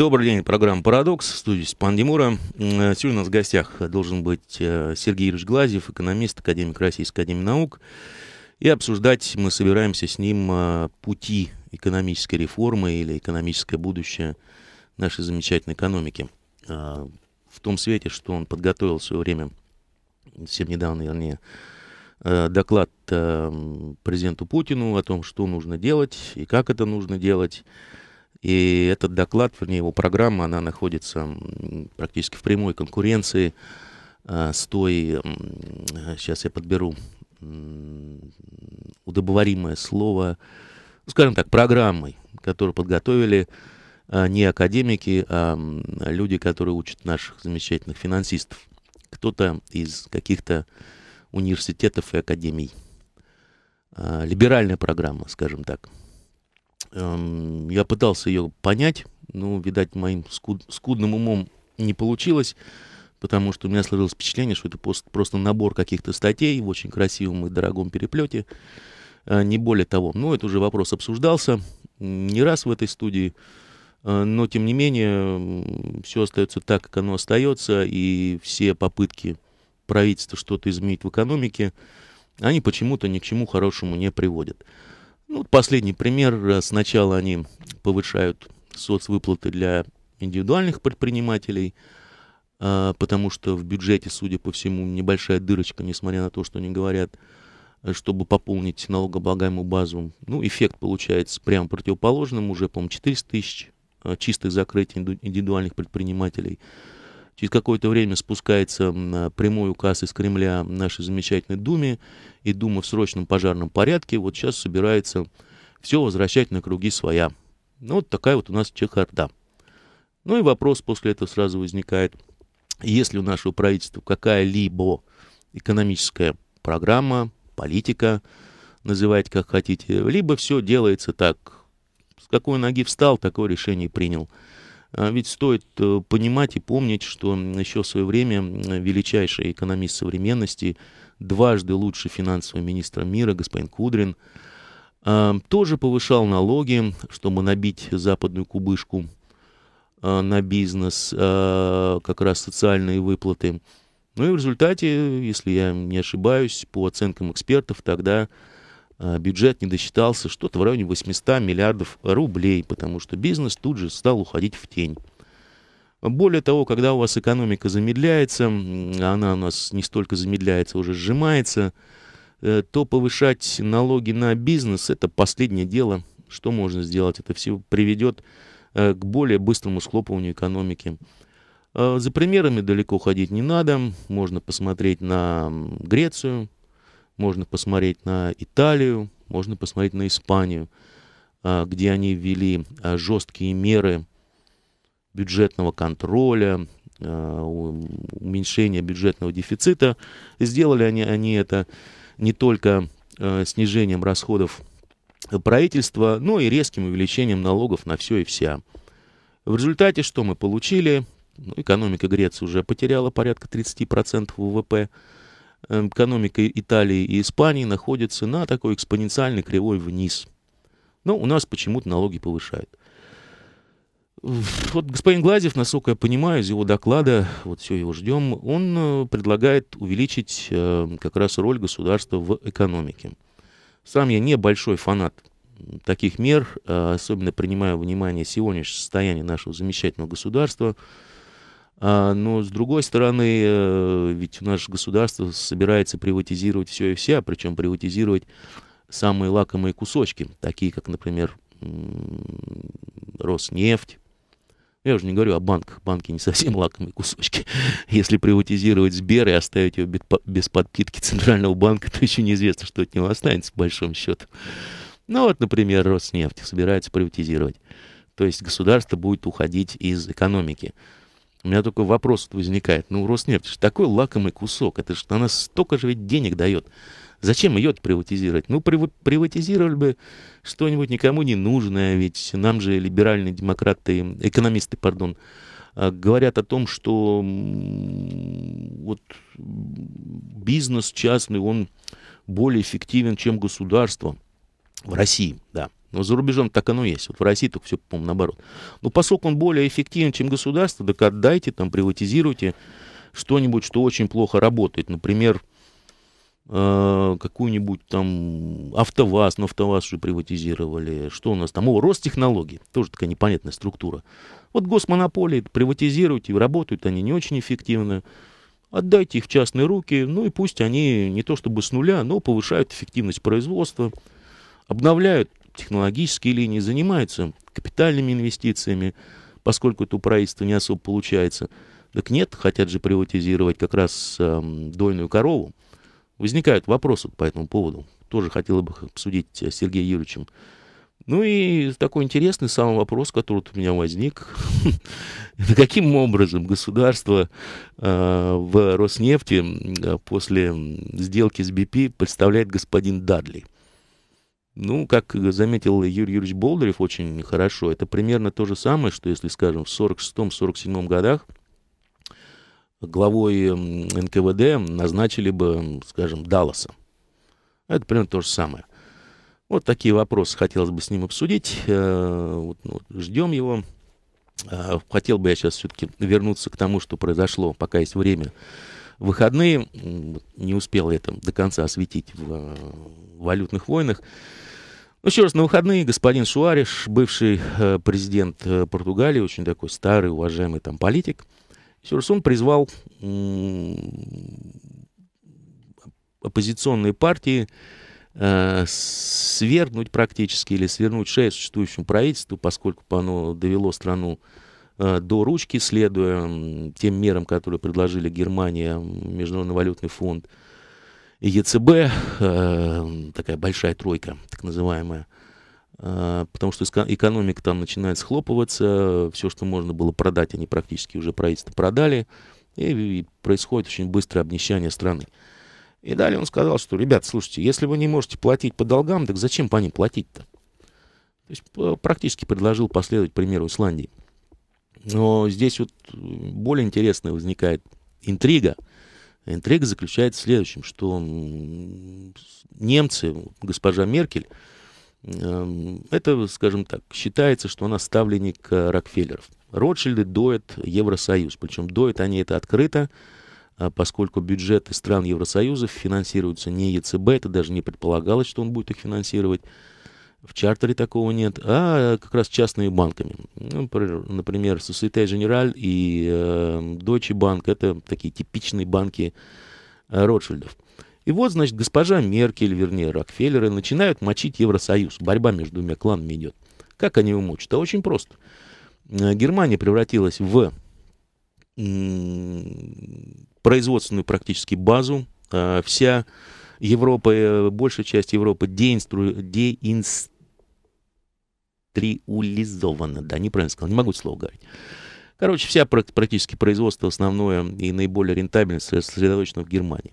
Добрый день, программа «Парадокс», в студии Степан Демура. Э, сегодня у нас в гостях должен быть э, Сергей Юрьевич Глазьев, экономист, академик Российской Академии Наук. И обсуждать мы собираемся с ним э, пути экономической реформы или экономическое будущее нашей замечательной экономики. В том свете, что он подготовил в свое время, совсем недавно, вернее, доклад президенту Путину о том, что нужно делать и как это нужно делать. И этот доклад, вернее, его программа, она находится практически в прямой конкуренции э, с той, э, сейчас я подберу удобоваримое слово, ну, скажем так, программой, которую подготовили э, не академики, а люди, которые учат наших замечательных финансистов. Кто-то из каких-то университетов и академий. Либеральная программа, скажем так. Эм, я пытался ее понять, но, видать, моим скудным умом не получилось, потому что у меня сложилось впечатление, что это просто набор каких-то статей в очень красивом и дорогом переплете. Э, не более того. Но ну, это уже вопрос обсуждался не раз в этой студии, э, но, тем не менее, все остается так, как оно остается, и все попытки правительства что-то изменить в экономике, они почему-то ни к чему хорошему не приводят. Ну, последний пример. Э, сначала они повышают соцвыплаты для индивидуальных предпринимателей, э, потому что в бюджете, судя по всему, небольшая дырочка, несмотря на то, что они говорят, э, чтобы пополнить налогооблагаемую базу. Ну, эффект получается прям противоположным, уже, по-моему, 400 тысяч чистых закрытий индивидуальных предпринимателей – Через какое-то время спускается прямой указ из Кремля нашей замечательной Думе, и Дума в срочном пожарном порядке вот сейчас собирается все возвращать на круги своя. Ну, вот такая вот у нас чехарда. Ну и вопрос после этого сразу возникает. Есть ли у нашего правительства какая-либо экономическая программа, политика, называйте как хотите, либо все делается так, с какой ноги встал, такое решение принял. А ведь стоит э, понимать и помнить, что еще в свое время величайший экономист современности, дважды лучший финансовый министр мира, господин Кудрин, а, тоже повышал налоги, чтобы набить западную кубышку а, на бизнес, как раз социальные выплаты. Ну и в результате, если я не ошибаюсь, по оценкам экспертов, тогда Э, бюджет не досчитался что-то в районе 800 миллиардов рублей, потому что бизнес тут же стал уходить в тень. Более того, когда у вас экономика замедляется, она у нас не столько замедляется, уже сжимается, э, то повышать налоги на бизнес – это последнее дело, что можно сделать. Это все приведет э, к более быстрому схлопыванию экономики. За примерами далеко ходить не надо. Можно посмотреть на Грецию – можно посмотреть на Италию, можно посмотреть на Испанию, а, где они ввели а, жесткие меры бюджетного контроля, а, уменьшения бюджетного дефицита. Сделали они, они это не только снижением расходов правительства, но и резким увеличением налогов на все и вся. В результате что мы получили? Ну, экономика Греции уже потеряла порядка 30% ВВП. Эм, экономика Италии и Испании находится на такой экспоненциальной кривой вниз. Но у нас почему-то налоги повышают. Вот господин Глазев, насколько я понимаю, из его доклада, вот все его ждем, он э, предлагает увеличить э, как раз роль государства в экономике. Сам я не большой фанат таких мер, а особенно принимая во внимание сегодняшнее состояние нашего замечательного государства – а, но, с другой стороны, э, ведь у нас государство собирается приватизировать все и вся, причем приватизировать самые лакомые кусочки, такие как, например, Роснефть. Я уже не говорю о банках. Банки не совсем лакомые кусочки. Если приватизировать Сбер и оставить его без подпитки Центрального банка, то еще неизвестно, что от него останется, по большому счету. Ну вот, например, Роснефть собирается приватизировать. То есть государство будет уходить из экономики. У меня такой вопрос возникает. Ну, Роснефть, же такой лакомый кусок, это же она столько же ведь денег дает. Зачем ее приватизировать? Ну, приватизировали бы что-нибудь никому не нужное, ведь нам же либеральные демократы, экономисты, пардон, а, говорят о том, что вот бизнес частный, он более эффективен, чем государство. В России, да. Но за рубежом так оно есть. Вот в России только все, по-моему, наоборот. Но поскольку он более эффективен, чем государство, так отдайте, там, приватизируйте что-нибудь, что очень плохо работает. Например, э, какую-нибудь там АвтоВАЗ, но ну, АвтоВАЗ уже приватизировали. Что у нас там? О, Ростехнологии. Тоже такая непонятная структура. Вот госмонополии приватизируйте, работают они не очень эффективно. Отдайте их в частные руки, ну и пусть они не то чтобы с нуля, но повышают эффективность производства, обновляют технологические линии, занимаются капитальными инвестициями, поскольку это у правительства не особо получается. Так нет, хотят же приватизировать как раз э, дойную корову. Возникают вопросы по этому поводу. Тоже хотел бы обсудить с Сергеем Юрьевичем. Ну и такой интересный самый вопрос, который у меня возник. каким образом государство э, в Роснефти э, после сделки с БП представляет господин Дадли? Ну, как заметил Юрий Юрьевич Болдырев очень хорошо, это примерно то же самое, что если, скажем, в 46-47 годах главой НКВД назначили бы, скажем, Далласа. Это примерно то же самое. Вот такие вопросы хотелось бы с ним обсудить. Э, вот, ну, вот, ждем его. Э, хотел бы я сейчас все-таки вернуться к тому, что произошло, пока есть время. Выходные, не успел я это до конца осветить в э, валютных войнах. Ну, еще раз, на выходные господин Шуариш, бывший э, президент э, Португалии, очень такой старый, уважаемый там политик, еще раз, он призвал оппозиционные партии э, свергнуть практически или свернуть шею существующему правительству, поскольку оно довело страну э, до ручки, следуя тем мерам, которые предложили Германия, Международный валютный фонд, э, ЕЦБ, э, такая большая тройка, так называемая, э, потому что экономика там начинает схлопываться, все, что можно было продать, они практически уже правительство продали, и, и происходит очень быстрое обнищание страны. И далее он сказал, что, ребят, слушайте, если вы не можете платить по долгам, так зачем по ним платить-то? То есть э, практически предложил последовать примеру Исландии. Но здесь вот э, более интересная возникает интрига – Интрига заключается в следующем, что немцы, госпожа Меркель, эм, это, скажем так, считается, что она ставленник э, Рокфеллеров. Ротшильды доят Евросоюз, причем доят они это открыто, а поскольку бюджеты стран Евросоюза финансируются не ЕЦБ, это даже не предполагалось, что он будет их финансировать, в чартере такого нет, а как раз частными банками. Ну, например, Societe Generale и эм, Deutsche Bank – это такие типичные банки э, Ротшильдов. И вот, значит, госпожа Меркель, вернее, Рокфеллеры начинают мочить Евросоюз. Борьба между двумя кланами идет. Как они его мочат? А очень просто. Э, Германия превратилась в производственную практически базу. Э, вся Европа, э, большая часть Европы деинстру, деинстриулизована. Да, неправильно сказал, не могу слово говорить. Короче, вся практически производство основное и наиболее рентабельное сосредоточено в Германии.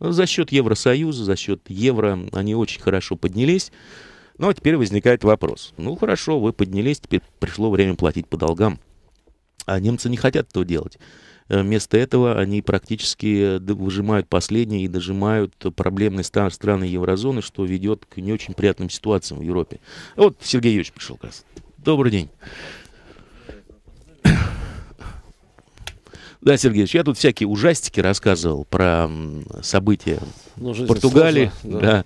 Ну, за счет Евросоюза, за счет евро они очень хорошо поднялись. Ну, а теперь возникает вопрос. Ну, хорошо, вы поднялись, теперь пришло время платить по долгам. А немцы не хотят этого делать. Э, вместо этого они практически э, выжимают последние и дожимают проблемные страны еврозоны, что ведет к не очень приятным ситуациям в Европе. Вот Сергей Юрьевич пришел как раз. Добрый день. Да, Сергей Ильич, я тут всякие ужастики рассказывал про события ну, в Португалии. Сложно, да. да.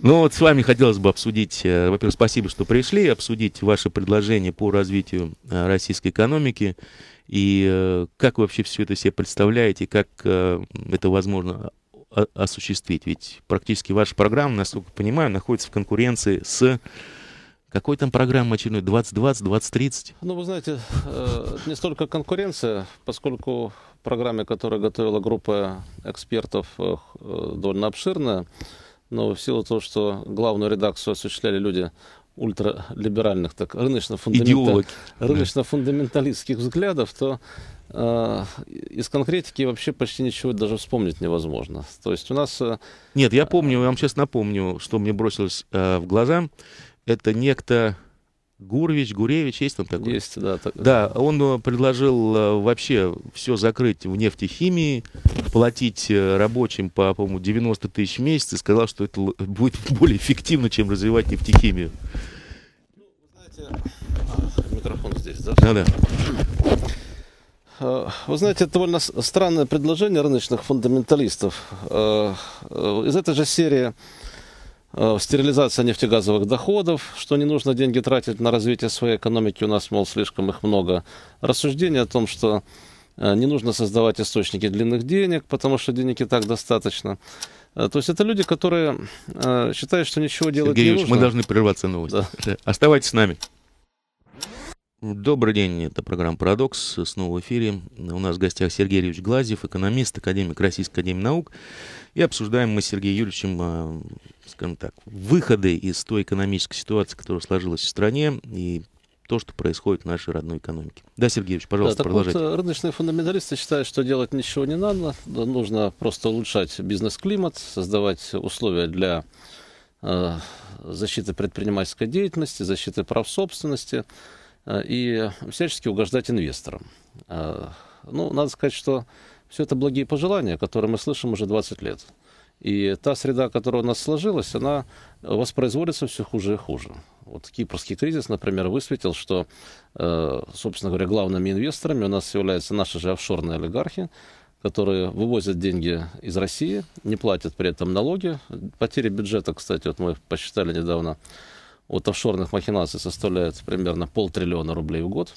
Ну вот с вами хотелось бы обсудить, э, во-первых, спасибо, что пришли, обсудить ваше предложение по развитию российской экономики и э, как вообще все это себе представляете, как э, это возможно осуществить? Ведь практически ваша программа, насколько я понимаю, находится в конкуренции с какой там программа очередной? 2020, 2030? Ну, вы знаете, э, не столько конкуренция, поскольку программа, которую готовила группа экспертов, довольно обширная, но в силу того, что главную редакцию осуществляли люди, ультралиберальных, так рыночно-фундаменталистских рыночно, взглядов, то э, из конкретики вообще почти ничего даже вспомнить невозможно. То есть у нас... Э, Нет, я помню, я вам сейчас напомню, что мне бросилось э, в глаза. Это некто Гурвич, Гуревич, есть там такой? Есть, да. Так... Да, он э, предложил э, вообще все закрыть в нефтехимии, платить э, рабочим по, по-моему, 90 тысяч в месяц и сказал, что это будет более эффективно, чем развивать нефтехимию. Ну, знаете, микрофон здесь, да? Да, да. Вы знаете, это довольно странное предложение рыночных фундаменталистов. Из этой же серии Э, стерилизация нефтегазовых доходов, что не нужно деньги тратить на развитие своей экономики, у нас, мол, слишком их много. Рассуждение о том, что э, не нужно создавать источники длинных денег, потому что денег и так достаточно. Э, то есть это люди, которые считают, что ничего делать Сергей не Юрьевич, нужно. мы должны прерваться новость. Да. Оставайтесь с нами. Добрый день, это программа «Парадокс», снова в эфире. У нас в гостях Сергей Ильич Глазьев, экономист, академик Российской Академии Наук. И обсуждаем мы с Сергеем Юрьевичем, а, скажем так, выходы из той экономической ситуации, которая сложилась в стране, и то, что происходит в нашей родной экономике. Да, Сергей Сергеевич, пожалуйста, да, так продолжайте. Вот, э, рыночные фундаменталисты считают, что делать ничего не надо, нужно просто улучшать бизнес-климат, создавать условия для э, защиты предпринимательской деятельности, защиты прав собственности э, и всячески угождать инвесторам. Э, ну, надо сказать, что все это благие пожелания, которые мы слышим уже 20 лет. И та среда, которая у нас сложилась, она воспроизводится все хуже и хуже. Вот кипрский кризис, например, высветил, что, э, собственно говоря, главными инвесторами у нас являются наши же офшорные олигархи, которые вывозят деньги из России, не платят при этом налоги. Потери бюджета, кстати, вот мы посчитали недавно, от офшорных махинаций составляют примерно полтриллиона рублей в год.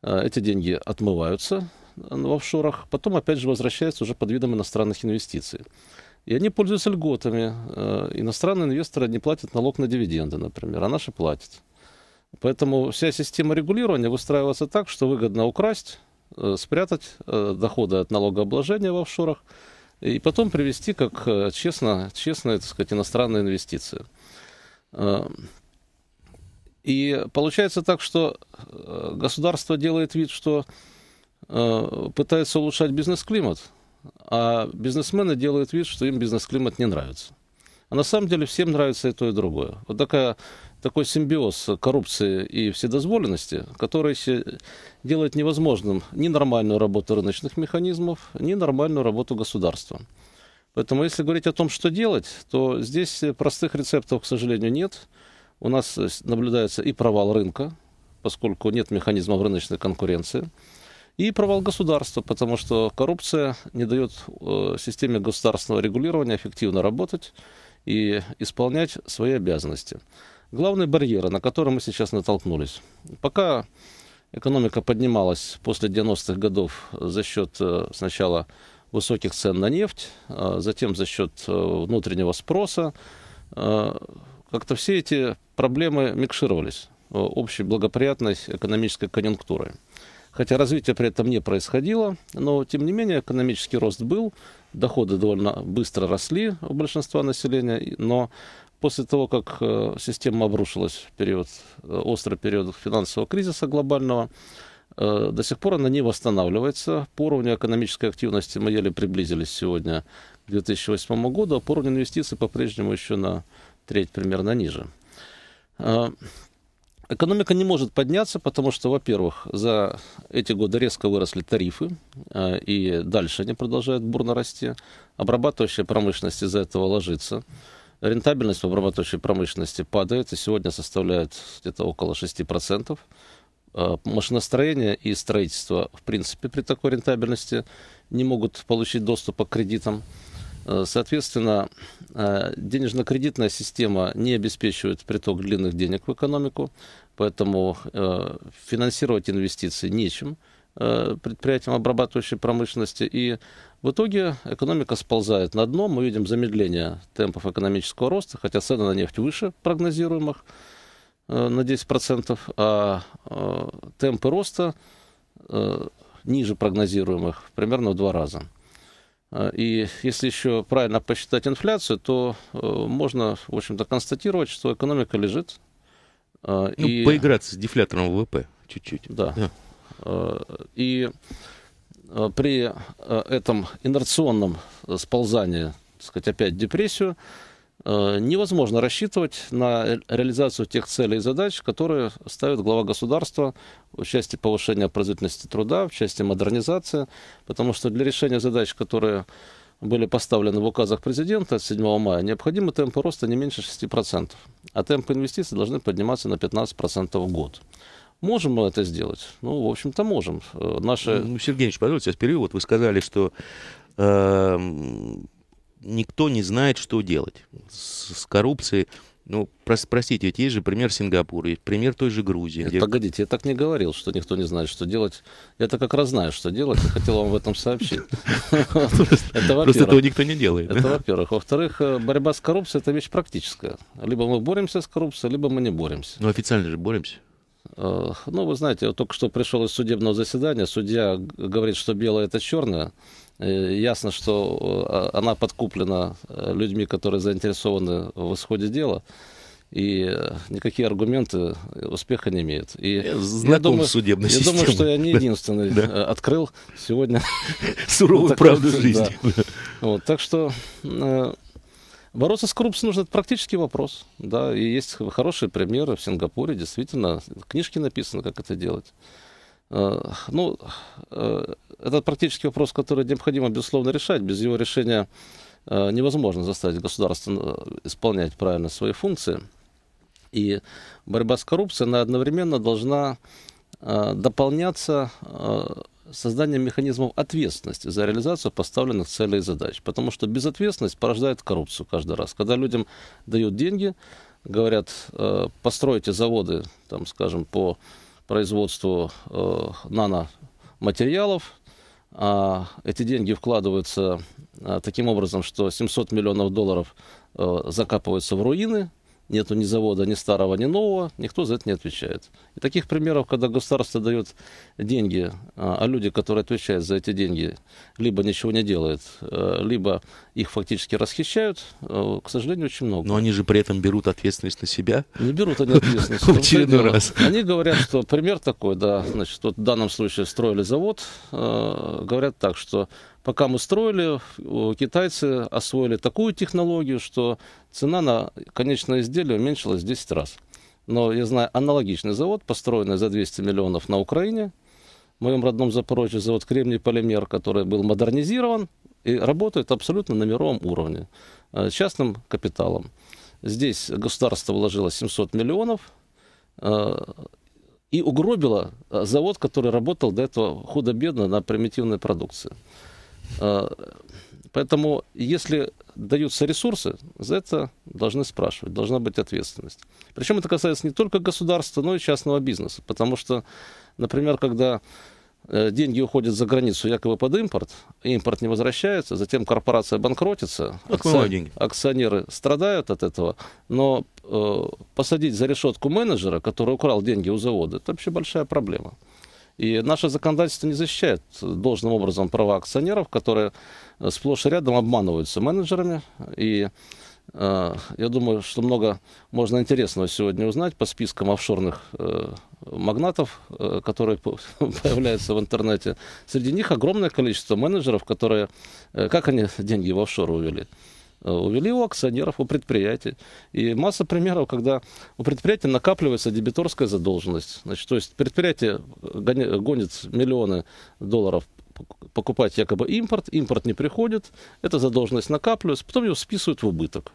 Э, эти деньги отмываются, в офшорах, потом опять же возвращаются уже под видом иностранных инвестиций. И они пользуются льготами. Э, иностранные инвесторы не платят налог на дивиденды, например, а наши платят. Поэтому вся система регулирования выстраивается так, что выгодно украсть, э, спрятать э, доходы от налогообложения в офшорах и потом привести как честно, честные, так сказать, иностранные инвестиции. И получается так, что государство делает вид, что Э, пытается улучшать бизнес-климат, а бизнесмены делают вид, что им бизнес-климат не нравится. А на самом деле всем нравится и то, и другое. Вот такая, такой симбиоз коррупции и вседозволенности, который делает невозможным ни нормальную работу рыночных механизмов, ни нормальную работу государства. Поэтому если говорить о том, что делать, то здесь простых рецептов, к сожалению, нет. У нас наблюдается и провал рынка, поскольку нет механизмов рыночной конкуренции – и провал государства, потому что коррупция не дает э, системе государственного регулирования эффективно работать и исполнять свои обязанности. Главный барьер, на который мы сейчас натолкнулись. Пока экономика поднималась после 90-х годов за счет э, сначала высоких цен на нефть, а затем за счет э, внутреннего спроса, как-то все эти проблемы микшировались общей благоприятной экономической конъюнктурой. Хотя развитие при этом не происходило, но тем не менее экономический рост был, доходы довольно быстро росли у большинства населения, но после того, как э, система обрушилась в период, э, острый период финансового кризиса глобального, э, до сих пор она не восстанавливается. По уровню экономической активности мы еле приблизились сегодня к 2008 году, а по уровню инвестиций по-прежнему еще на треть примерно ниже. Экономика не может подняться, потому что, во-первых, за эти годы резко выросли тарифы, а, и дальше они продолжают бурно расти. Обрабатывающая промышленность из-за этого ложится. Рентабельность в обрабатывающей промышленности падает, и сегодня составляет где-то около 6%. А, машиностроение и строительство, в принципе, при такой рентабельности не могут получить доступа к кредитам. Э, соответственно, э, денежно-кредитная система не обеспечивает приток длинных денег в экономику, поэтому э, финансировать инвестиции нечем предприятиям обрабатывающей промышленности. И в итоге экономика сползает на дно, мы видим замедление темпов экономического роста, хотя цены на нефть выше прогнозируемых на 10%, а темпы роста ниже прогнозируемых примерно в два раза. А, и если еще правильно посчитать инфляцию, то э, можно, в общем-то, констатировать, что экономика лежит. А, ну, и... поиграться с дефлятором ВВП чуть-чуть. Да. да. А, и при этом инерционном сползании, так сказать, опять депрессию, Э, невозможно рассчитывать на реализацию тех целей и задач, которые ставит глава государства в части повышения производительности труда, в части модернизации, потому что для решения задач, которые были поставлены в указах президента 7 мая, необходимы темпы роста не меньше 6%, а темпы инвестиций должны подниматься на 15% в год. Можем мы это сделать? Ну, в общем-то, можем. Э, наши... Ну, Сергеевич, позвольте, я период. Вы сказали, что эм, никто не знает, что делать. С, с коррупцией ну, прос, простите, ведь есть же пример Сингапура, есть пример той же Грузии. Нет, где... Погодите, я так не говорил, что никто не знает, что делать. Я-то как раз знаю, что делать, хотел вам в этом сообщить. Просто этого никто не делает. Это во-первых. Во-вторых, э, борьба с коррупцией – это вещь практическая. Либо мы боремся с коррупцией, либо мы не боремся. Ну, официально же боремся. Э, ну, вы знаете, я только что пришел из судебного заседания, судья говорит, что белое – это черное. Э, ясно, что э, а, она подкуплена э, людьми, которые заинтересованы в исходе дела и никакие аргументы успеха не имеют. И я думаю, судебной я думаю, что я не единственный да. открыл сегодня суровую вот правду такой, жизни. Да. Вот, так что э, бороться с коррупцией нужно, это практический вопрос. Да, и есть хорошие примеры в Сингапуре, действительно, книжки написаны, как это делать. Э, ну, э, это практически вопрос, который необходимо, безусловно, решать. Без его решения э, невозможно заставить государство исполнять правильно свои функции. И борьба с коррупцией, она одновременно должна дополняться созданием механизмов ответственности за реализацию поставленных целей и задач. Потому что безответственность порождает коррупцию каждый раз. Когда людям дают деньги, говорят, постройте заводы, там, скажем, по производству э, наноматериалов. А эти деньги вкладываются э, таким образом, что 700 миллионов долларов э, закапываются в руины нету ни завода, ни старого, ни нового, никто за это не отвечает. И таких примеров, когда государство дает деньги, а, а люди, которые отвечают за эти деньги, либо ничего не делают, э, либо их фактически расхищают, э, к сожалению, очень много. Но они же при этом берут ответственность на себя. Не берут они ответственность. В очередной раз. Они говорят, что пример такой, да, значит, вот в данном случае строили завод, э, говорят так, что Пока мы строили, китайцы освоили такую технологию, что цена на конечное изделие уменьшилась в 10 раз. Но я знаю аналогичный завод, построенный за 200 миллионов на Украине, в моем родном Запорожье завод «Кремний полимер», который был модернизирован и работает абсолютно на мировом уровне, э, частным капиталом. Здесь государство вложило 700 миллионов э, и угробило э, завод, который работал до этого худо-бедно на примитивной продукции. А, поэтому, если даются ресурсы, за это должны спрашивать, должна быть ответственность. Причем это касается не только государства, но и частного бизнеса. Потому что, например, когда э, деньги уходят за границу якобы под импорт, импорт не возвращается, затем корпорация банкротится, ну, акци... акционеры страдают от этого, но э, посадить за решетку менеджера, который украл деньги у завода, это вообще большая проблема. И наше законодательство не защищает должным образом права акционеров, которые э, сплошь и рядом обманываются менеджерами. И э, я думаю, что много можно интересного сегодня узнать по спискам офшорных э, магнатов, э, которые появляются в интернете. Среди них огромное количество менеджеров, которые... Э, как они деньги в офшоры увели? Э, увели у акционеров, у предприятий. И масса примеров, когда у предприятия накапливается дебиторская задолженность. Значит, то есть предприятие э, гонит миллионы долларов покупать якобы импорт, импорт не приходит, эта задолженность накапливается, потом ее списывают в убыток.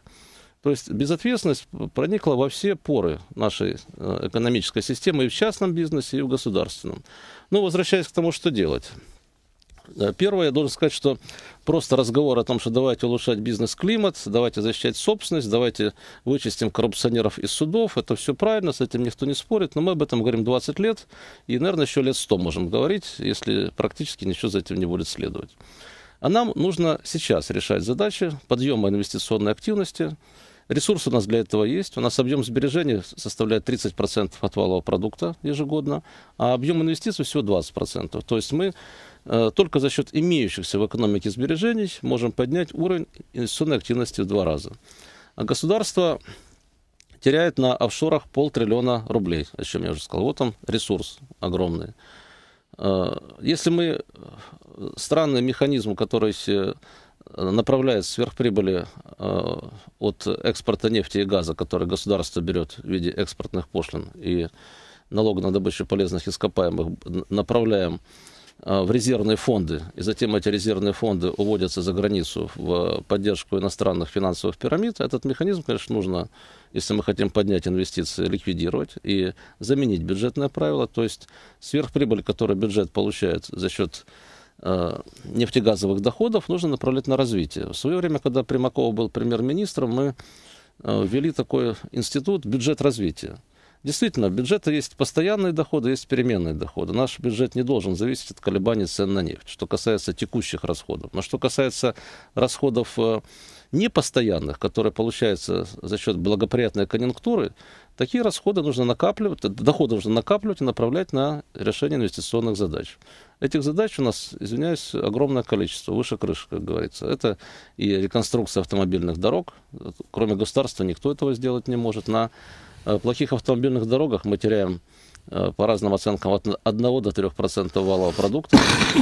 То есть безответственность проникла во все поры нашей э, экономической системы и в частном бизнесе, и в государственном. Но возвращаясь к тому, что делать – Э, первое, я должен сказать, что просто разговор о том, что давайте улучшать бизнес-климат, давайте защищать собственность, давайте вычистим коррупционеров из судов, это все правильно, с этим никто не спорит, но мы об этом говорим 20 лет, и, наверное, еще лет 100 можем говорить, если практически ничего за этим не будет следовать. А нам нужно сейчас решать задачи подъема инвестиционной активности, Ресурс у нас для этого есть. У нас объем сбережений составляет 30% от валового продукта ежегодно, а объем инвестиций всего 20%. То есть мы э, только за счет имеющихся в экономике сбережений можем поднять уровень инвестиционной активности в два раза. А государство теряет на офшорах полтриллиона рублей, о чем я уже сказал. Вот там ресурс огромный. Э, если мы э, странный механизм, который направляет сверхприбыли э, от экспорта нефти и газа, который государство берет в виде экспортных пошлин и налога на добычу полезных ископаемых, направляем э, в резервные фонды, и затем эти резервные фонды уводятся за границу в поддержку иностранных финансовых пирамид, этот механизм, конечно, нужно, если мы хотим поднять инвестиции, ликвидировать и заменить бюджетное правило, то есть сверхприбыль, которую бюджет получает за счет Э, нефтегазовых доходов нужно направлять на развитие. В свое время, когда Примаков был премьер-министром, мы э, ввели такой институт бюджет развития. Действительно, в бюджета есть постоянные доходы, есть переменные доходы. Наш бюджет не должен зависеть от колебаний цен на нефть, что касается текущих расходов. Но что касается расходов э, непостоянных, которые получаются за счет благоприятной конъюнктуры, Такие расходы нужно накапливать, доходы нужно накапливать и направлять на решение инвестиционных задач. Этих задач у нас, извиняюсь, огромное количество, выше крыши, как говорится. Это и реконструкция автомобильных дорог. Кроме государства никто этого сделать не может. На э, плохих автомобильных дорогах мы теряем э, по разным оценкам от 1 до 3% валового продукта.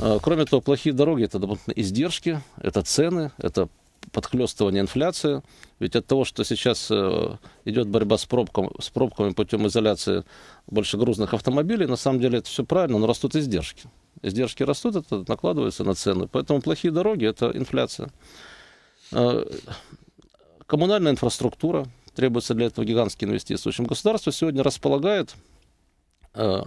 Э, кроме того, плохие дороги – это издержки, это цены, это подхлестывание инфляции. Ведь от того, что сейчас э, идет борьба с, пробком, с пробками путем изоляции большегрузных автомобилей, на самом деле это все правильно, но растут издержки. Издержки растут, это накладывается на цены. Поэтому плохие дороги – это инфляция. Э, коммунальная инфраструктура, требуется для этого гигантские инвестиции. В общем, государство сегодня располагает э,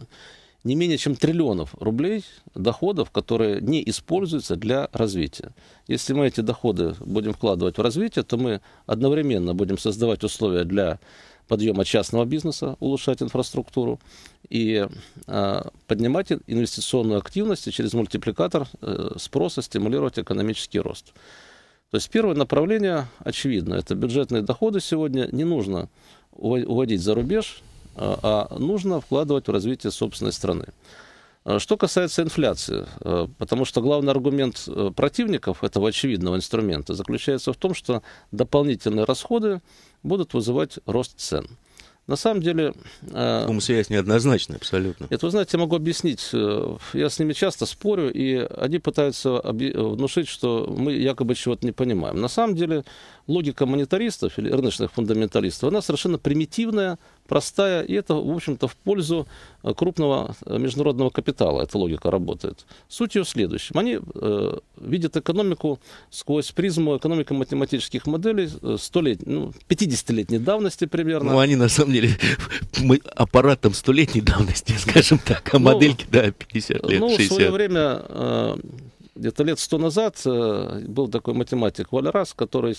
не менее чем триллионов рублей доходов, которые не используются для развития. Если мы эти доходы будем вкладывать в развитие, то мы одновременно будем создавать условия для подъема частного бизнеса, улучшать инфраструктуру и э, поднимать инвестиционную активность и через мультипликатор э, спроса стимулировать экономический рост. То есть первое направление очевидно, это бюджетные доходы сегодня не нужно уводить за рубеж, а, а нужно вкладывать в развитие собственной страны. А, что касается инфляции, а, потому что главный аргумент э, противников этого очевидного инструмента заключается в том, что дополнительные расходы будут вызывать рост цен. На самом деле... по связь неоднозначная абсолютно. Это, вы знаете, я могу объяснить. Э, я с ними часто спорю, и они пытаются э, внушить, что мы якобы чего-то не понимаем. На самом деле логика монетаристов или рыночных фундаменталистов, она совершенно примитивная, простая, и это, в общем-то, в пользу э, крупного э, международного капитала эта логика работает. Суть ее в следующем. Они э, видят экономику сквозь призму экономико-математических моделей 100-лет, э, ну, 50 давности примерно. Ну, они, на самом деле, мы аппаратом 100-летней давности, скажем так, а ну, модельки, да, 50 лет, Ну, 60. в свое время... Э, где-то лет сто назад был такой математик Валерас, который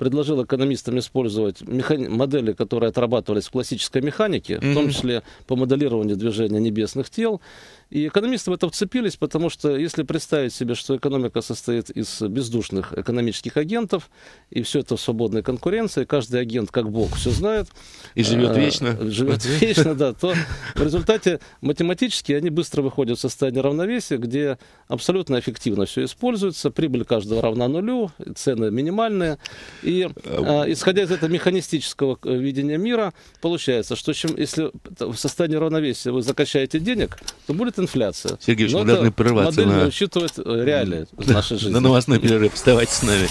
предложил экономистам использовать механи- модели, которые отрабатывались в классической механике, mm-hmm. в том числе по моделированию движения небесных тел. И экономисты в это вцепились, потому что если представить себе, что экономика состоит из бездушных экономических агентов, и все это в свободной конкуренции, каждый агент как бог все знает. И живет э, вечно. Живет вечно, да. То в результате математически они быстро выходят в состояние равновесия, где абсолютно эффективно все используется, прибыль каждого равна нулю, цены минимальные. И э, э исходя из этого механистического э, видения мира, получается, что чем, если в состоянии равновесия вы закачаете денег, то будет инфляция. Сергей, Но мы должны прорваться. Модель на... учитывает э, реалии нашей жизни. На новостной перерыв. Вставайте с нами.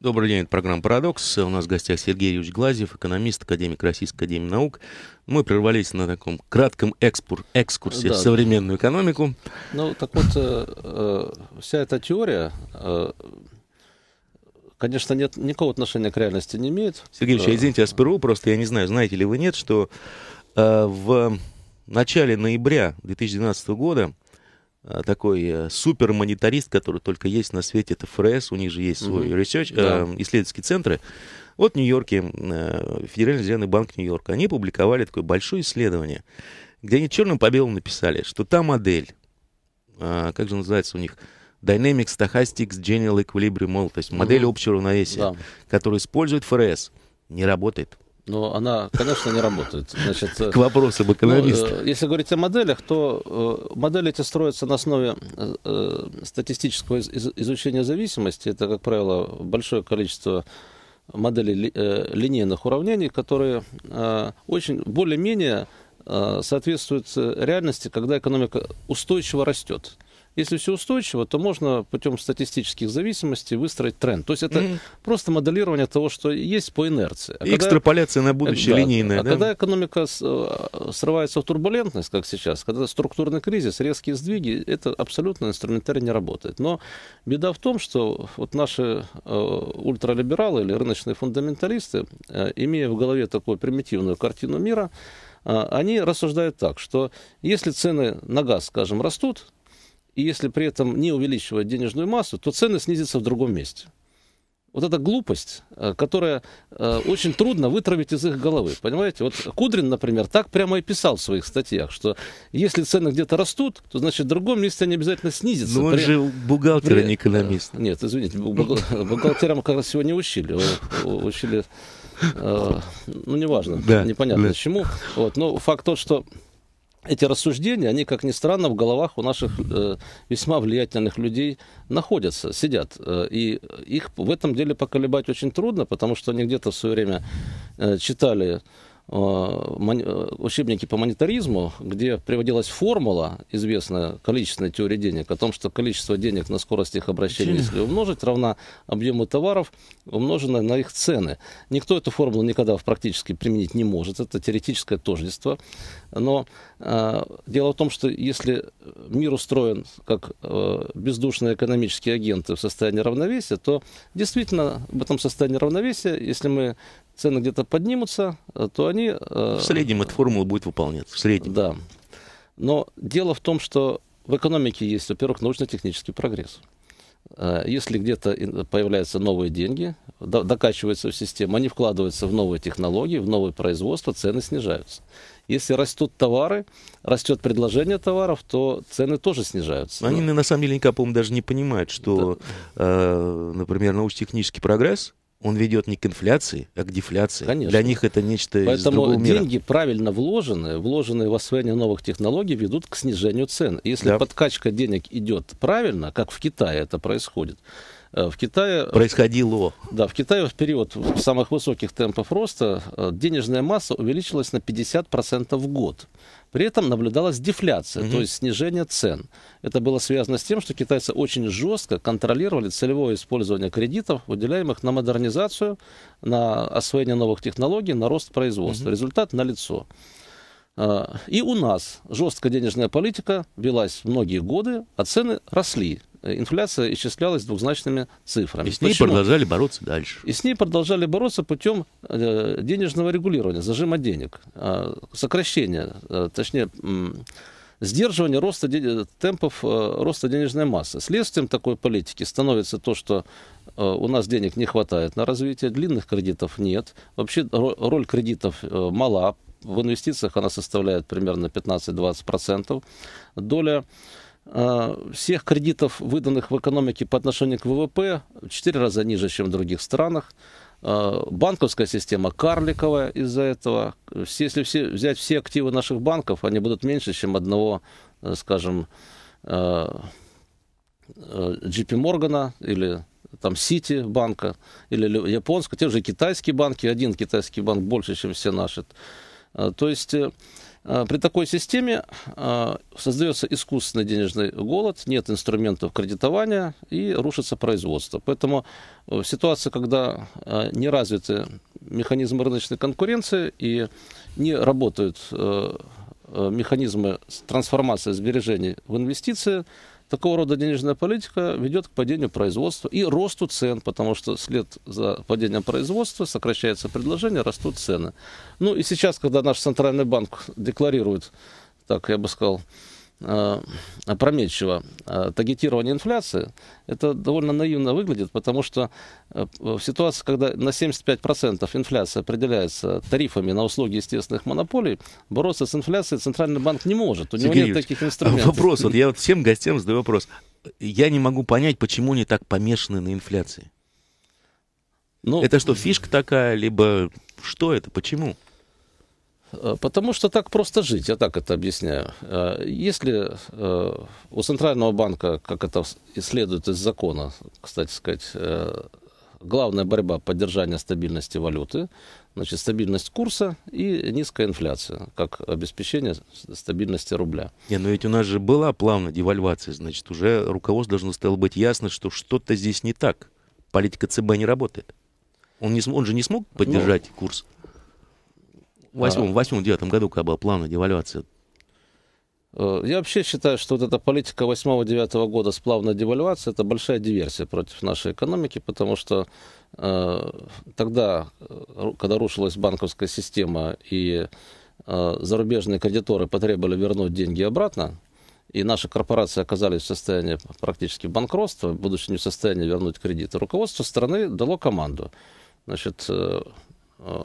Добрый день, это программа «Парадокс». У нас в гостях Сергей Юрьевич Глазьев, экономист, академик Российской Академии Наук. Мы прервались на таком кратком экспур, экскурсе да. в современную экономику. Ну, так вот, э, вся эта теория э, конечно, нет, никакого отношения к реальности не имеет. Сергей Ильич, э, извините, я сперву просто я не знаю, знаете ли вы нет, что э, в начале ноября 2012 года э, такой э, супермонетарист, который только есть на свете, это ФРС, у них же есть свой mm-hmm. research, да. э, исследовательские центры. Вот в Нью-Йорке, э, Федеральный резервный банк Нью-Йорка, они публиковали такое большое исследование, где они черным по белому написали, что та модель, э, как же называется у них, Dynamic Stochastic General Equilibrium Model, то есть модель общего равновесия, да. которую использует ФРС, не работает. Но она, конечно, не работает. Значит, К вопросу об э, экономиста. Ну, э, если говорить о моделях, то э, модели эти строятся на основе статистического изучения зависимости. Это, как правило, большое количество моделей линейных уравнений, которые очень более-менее соответствуют реальности, когда экономика устойчиво растет. Если все устойчиво, то можно путем статистических зависимостей выстроить тренд. То есть это mm-hmm. просто моделирование того, что есть по инерции. А И когда, экстраполяция на будущее да, линейная. А да? когда экономика э, срывается в турбулентность, как сейчас, когда структурный кризис, резкие сдвиги, это абсолютно инструментарий не работает. Но беда в том, что вот наши э, ультралибералы или рыночные фундаменталисты, э, имея в голове такую примитивную картину мира, они рассуждают так, что если цены на газ, скажем, растут, и если при этом не увеличивать денежную массу, то цены снизятся в другом месте. Вот эта глупость, э, которая э, очень трудно вытравить из их головы. Понимаете, вот Кудрин, например, так прямо и писал в своих статьях, что если цены где-то растут, то значит в другом месте они обязательно снизятся. Но он при... же бухгалтер, а при... а не экономист. Э, нет, извините, бухгалтерам как раз сегодня учили. Учили, ну неважно, непонятно почему. Вот, но факт тот, что эти рассуждения, они, как ни странно, в головах у наших э, весьма влиятельных людей находятся, сидят. Э, и их в этом деле поколебать очень трудно, потому что они где-то в свое время э, читали Э, э, учебники по монетаризму, где приводилась формула, известная количественная теория денег, о том, что количество денег на скорость их обращения, если умножить, равна объему товаров, умноженное на их цены. Никто эту формулу никогда практически применить не может, это теоретическое тождество. Но э, дело в том, что если мир устроен как э, бездушные экономические агенты в состоянии равновесия, то действительно в этом состоянии равновесия, если мы цены где-то поднимутся, э, то они... Э, в среднем эта формула будет выполняться. В среднем. Да. Но дело в том, что в экономике есть, во-первых, научно-технический прогресс. Э, если где-то появляются новые деньги, докачиваются в систему, они вкладываются в новые технологии, в новое производство, цены снижаются. Если растут товары, растет предложение товаров, то цены тоже снижаются. Они, на самом деле, никак, по-моему, даже не понимают, что, да. э, например, научно-технический прогресс он ведет не к инфляции, а к дефляции. Конечно. Для них это нечто Поэтому из мира. деньги правильно вложенные, вложенные в освоение новых технологий ведут к снижению цен. Если да. подкачка денег идет правильно, как в Китае это происходит, Э, в Китае... Э, Происходило. Да, в Китае в период самых высоких темпов роста э, денежная масса увеличилась на 50% в год. При этом наблюдалась дефляция, mm то есть снижение цен. Это было связано с тем, что китайцы очень жестко контролировали целевое использование кредитов, выделяемых на модернизацию, на освоение новых технологий, на рост производства. mm Результат налицо. А, и у нас жесткая денежная политика велась многие годы, а цены росли. Э, инфляция исчислялась двухзначными цифрами. И с ней Почему? продолжали бороться дальше. И с ней продолжали бороться путем э, денежного регулирования, зажима денег, а, сокращения, э, точнее, сдерживания роста темпов роста денежной массы. Следствием такой политики становится то, что у нас денег не хватает на развитие, длинных кредитов нет, вообще роль кредитов мала в инвестициях она составляет примерно 15-20%. Доля э, всех кредитов, выданных в экономике по отношению к ВВП, в 4 раза ниже, чем в других странах. Э, банковская система карликовая из-за этого. Если все, взять все активы наших банков, они будут меньше, чем одного, э, скажем, JP Моргана или там Сити банка или японского, те же китайские банки, один китайский банк больше, чем все наши. А, то есть э, а, при такой системе а, создается искусственный денежный голод, нет инструментов кредитования и рушится производство. Поэтому в э, ситуации, когда э, не развиты механизмы рыночной конкуренции и не работают механизмы трансформации сбережений в инвестиции, такого рода денежная политика ведет к падению производства и росту цен, потому что след за падением производства сокращается предложение, растут цены. Ну и сейчас, когда наш центральный банк декларирует, так я бы сказал, Э, опрометчиво э, таргетирование инфляции, это довольно наивно выглядит, потому что э, в ситуации, когда на 75% инфляция определяется тарифами на услуги естественных монополий, бороться с инфляцией Центральный банк не может. У него нет таких инструментов. Вопрос, вот я вот всем гостям задаю вопрос. Я не могу понять, почему они так помешаны на инфляции. Ну, это что, фишка такая, либо что это, почему? Э, потому что так просто жить, я так это объясняю. Э, если э, у Центрального банка, как это следует из закона, кстати сказать, главная борьба поддержания стабильности валюты, значит, стабильность курса и низкая инфляция, как обеспечение стабильности рубля. Не, но ну ведь у нас же была плавная девальвация, значит, уже руководство должно стало быть ясно, что что-то здесь не так. Политика ЦБ не работает. Он, не, он же не смог поддержать ну, курс. В восьмом а. девятом году, когда был план на девальвацию. Э, я вообще считаю, что вот эта политика 8-9 года с плавной девальвацией – это большая диверсия против нашей экономики, потому что э, тогда, э, когда рушилась банковская система и э, зарубежные кредиторы потребовали вернуть деньги обратно, и наши корпорации оказались в состоянии практически банкротства, будучи не в состоянии вернуть кредиты, руководство страны дало команду. Значит, э, э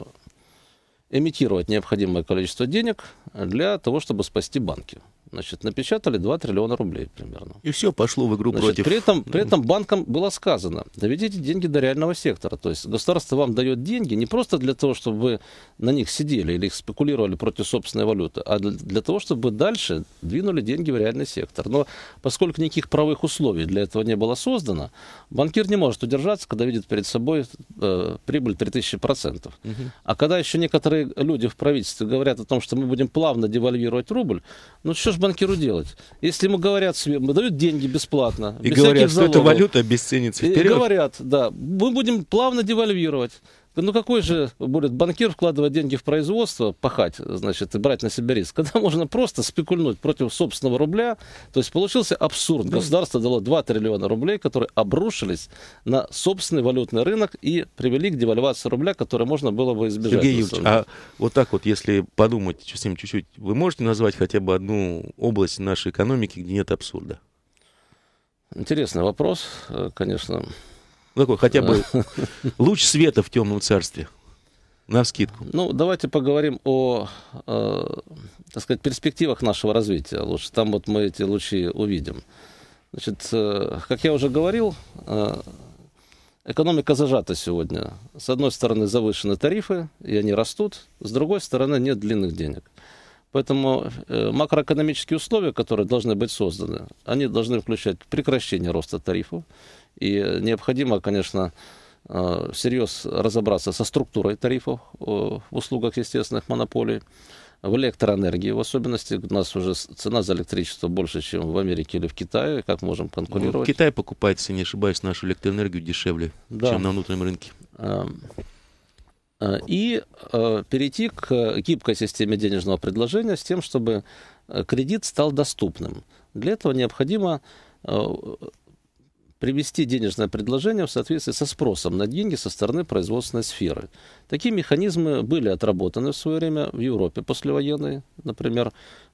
эмитировать необходимое количество денег для того, чтобы спасти банки. Значит, напечатали 2 триллиона рублей примерно. И все пошло в игру Значит, против... При этом, при этом банкам было сказано, доведите деньги до реального сектора. То есть государство вам дает деньги не просто для того, чтобы вы на них сидели или их спекулировали против собственной валюты, а для, для того, чтобы дальше двинули деньги в реальный сектор. Но поскольку никаких правовых условий для этого не было создано, банкир не может удержаться, когда видит перед собой э, прибыль 3000%. Угу. А когда еще некоторые люди в правительстве говорят о том, что мы будем плавно девальвировать рубль, ну что ж же банкиру делать? Если ему говорят себе, дают деньги бесплатно. И без говорят, что эта валюта обесценится вперед. И говорят, да, мы будем плавно девальвировать. Ну какой же будет банкир вкладывать деньги в производство, пахать, значит, и брать на себя риск, когда можно просто спекульнуть против собственного рубля. То есть получился абсурд. Государство дало 2 триллиона рублей, которые обрушились на собственный валютный рынок и привели к девальвации рубля, которую можно было бы избежать. Сергей Юрьевич, а вот так вот, если подумать чуть-чуть, вы можете назвать хотя бы одну область нашей экономики, где нет абсурда? Интересный вопрос, э, конечно. Ну, такой хотя бы луч света в темном царстве. На скидку. Ну, давайте поговорим о, э, так сказать, перспективах нашего развития. Лучше там вот мы эти лучи увидим. Значит, э, как я уже говорил, э, экономика зажата сегодня. С одной стороны, завышены тарифы, и они растут. С другой стороны, нет длинных денег. Поэтому э, макроэкономические условия, которые должны быть созданы, они должны включать прекращение роста тарифов и необходимо, конечно, э, всерьез разобраться со структурой тарифов э, в услугах естественных монополий, в электроэнергии, в особенности у нас уже цена за электричество больше, чем в Америке или в Китае, как можем ну, конкурировать. Ну, Китай покупает, если не ошибаюсь, нашу электроэнергию дешевле, да. чем на внутреннем рынке. Эм, э, и перейти к гибкой системе денежного предложения с тем, чтобы кредит стал доступным. Для этого необходимо привести денежное предложение в соответствии со спросом на деньги со стороны производственной сферы. Такие механизмы были отработаны в свое время в Европе послевоенной. Например,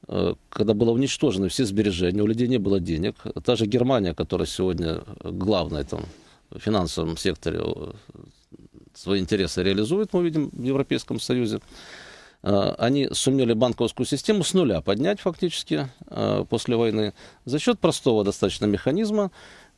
э, когда было уничтожено все сбережения, у людей не было денег. Та же Германия, которая сегодня главная там, в финансовом секторе э, свои интересы реализует, мы видим в Европейском Союзе. А, они сумели банковскую систему с нуля поднять фактически а, после войны за счет простого достаточно механизма.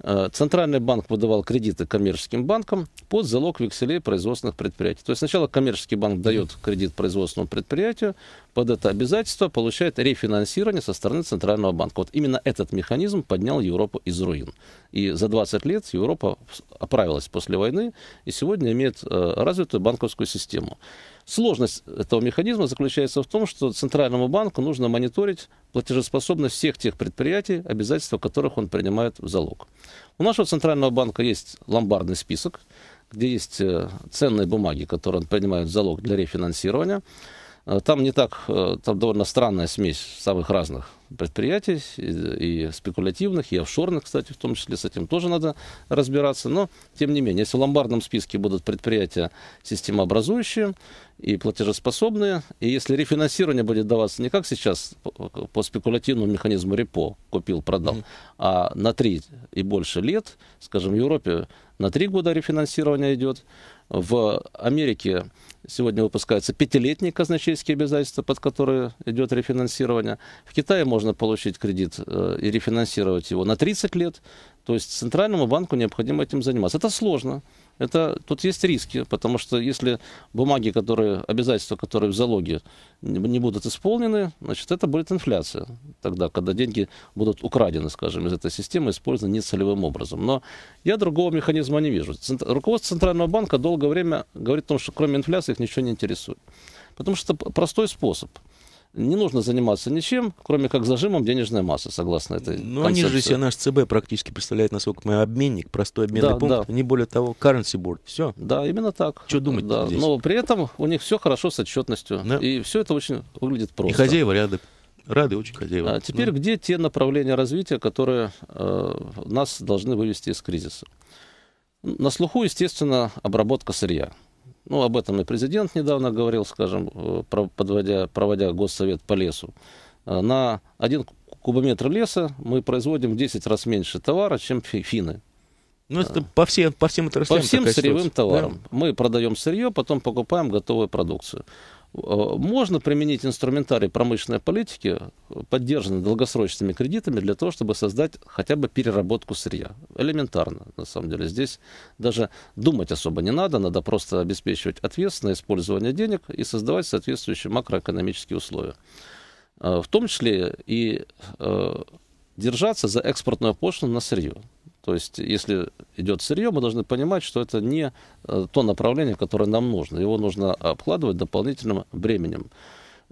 А, Центральный банк выдавал кредиты коммерческим банкам под залог векселей производственных предприятий. То есть сначала коммерческий банк дает кредит производственному предприятию, под это обязательство получает рефинансирование со стороны Центрального банка. Вот именно этот механизм поднял Европу из руин. И за 20 лет Европа оправилась после войны и сегодня имеет э, развитую банковскую систему. Сложность этого механизма заключается в том, что Центральному банку нужно мониторить платежеспособность всех тех предприятий, обязательства которых он принимает в залог. У нашего Центрального банка есть ломбардный список, где есть э, ценные бумаги, которые он принимает в залог для рефинансирования. Э, там не так, э, там довольно странная смесь самых разных предприятий, и, спекулятивных, и офшорных, кстати, в том числе, с этим тоже надо разбираться. Но, тем не менее, если в ломбардном списке будут предприятия системообразующие и платежеспособные, и если рефинансирование будет даваться не как сейчас по э, спекулятивному механизму репо, купил, продал, mm-hmm. а на три и больше лет, скажем, в Европе на три года рефинансирование идет, в Америке сегодня выпускаются пятилетние казначейские обязательства, под которые идет рефинансирование. В Китае можно получить кредит э, и рефинансировать его на 30 лет. То есть Центральному банку необходимо этим заниматься. Это сложно. Это, тут есть риски, потому что если бумаги, которые, обязательства, которые в залоге не будут исполнены, значит, это будет инфляция. Тогда, когда деньги будут украдены, скажем, из этой системы, использованы нецелевым образом. Но я другого механизма не вижу. Руководство Центрального банка долгое время говорит о том, что кроме инфляции их ничего не интересует. Потому что простой способ – не нужно заниматься ничем, кроме как зажимом денежной массы, согласно этой Ну, они же себе наш ЦБ практически представляет, насколько мы обменник, простой обменный да, пункт, да. не более того, currency board, все. Да, именно так. Что думать да. здесь? Но при этом у них все хорошо с отчетностью, да. и все это очень выглядит просто. И хозяева ряды, Рады очень хозяева. А теперь ну. где те направления развития, которые э, нас должны вывести из кризиса? На слуху, естественно, обработка сырья. Ну, об этом и президент недавно говорил, скажем, э, подводя, проводя госсовет по лесу. Э, на один кубометр леса мы производим в 10 раз меньше товара, чем финны. Ну, это э, по, всем, по всем отраслям. По всем сырьевым ситуация. товарам. Да. Мы продаем сырье, потом покупаем готовую продукцию. Э, можно применить инструментарий промышленной политики, поддержанный долгосрочными кредитами, для того, чтобы создать хотя бы переработку сырья. Элементарно, на самом деле. Здесь даже думать особо не надо, надо просто обеспечивать ответственное использование денег и создавать соответствующие макроэкономические условия. Э, в том числе и э, держаться за экспортную пошлину на сырье. То есть, если идет сырье, мы должны понимать, что это не э, то направление, которое нам нужно. Его нужно обкладывать дополнительным бременем.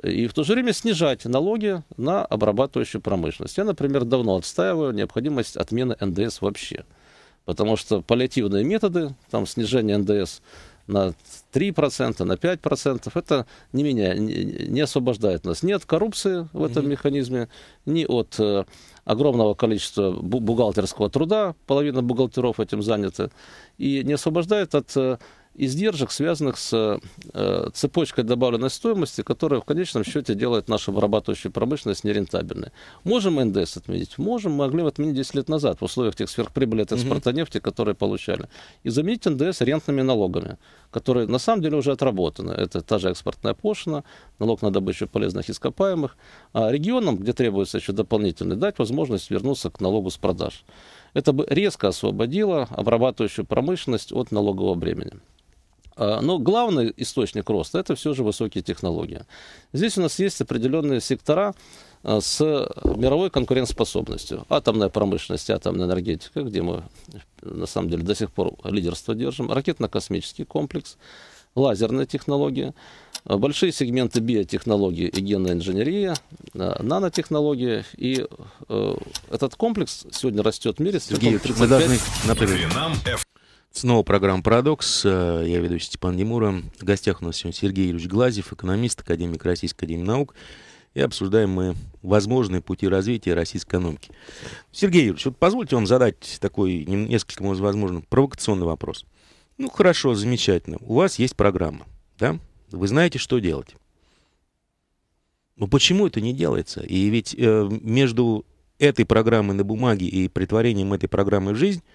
И в то же время снижать налоги на обрабатывающую промышленность. Я, например, давно отстаиваю необходимость отмены НДС вообще. Потому что паллиативные методы, там снижение НДС, на 3%, на 5%. Это не меня, не освобождает нас. Нет коррупции в этом mm-hmm. механизме, ни от э, огромного количества бухгалтерского труда, половина бухгалтеров этим занята, и не освобождает от э, издержек, связанных с э, цепочкой добавленной стоимости, которая в конечном счете делает нашу обрабатывающую промышленность нерентабельной. Можем НДС отменить? Можем. Мы могли отменить 10 лет назад в условиях тех сверхприбыли от экспорта нефти, которые получали. И заменить НДС рентными налогами, которые на самом деле уже отработаны. Это та же экспортная пошлина, налог на добычу полезных ископаемых. А регионам, где требуется еще дополнительный, дать возможность вернуться к налогу с продаж. Это бы резко освободило обрабатывающую промышленность от налогового бремени. А, но главный источник роста – это все же высокие технологии. Здесь у нас есть определенные сектора а, с мировой конкурентоспособностью. Атомная промышленность, атомная энергетика, где мы, на самом деле, до сих пор лидерство держим. Ракетно-космический комплекс, лазерные технологии, а, большие сегменты биотехнологии и генной инженерии, нанотехнологии. И э, этот комплекс сегодня растет в мире. Сергей, мы должны, например... Снова программа «Парадокс». Э, я веду Степан Демура. В гостях у нас сегодня Сергей Юрьевич Глазев, экономист, академик Российской Академии Наук. И обсуждаем мы возможные пути развития российской экономики. Сергей Юрьевич, вот позвольте вам задать такой несколько, возможно, провокационный вопрос. Ну, хорошо, замечательно. У вас есть программа, да? Вы знаете, что делать. Но почему это не делается? И ведь э, между этой программой на бумаге и притворением этой программы в жизнь –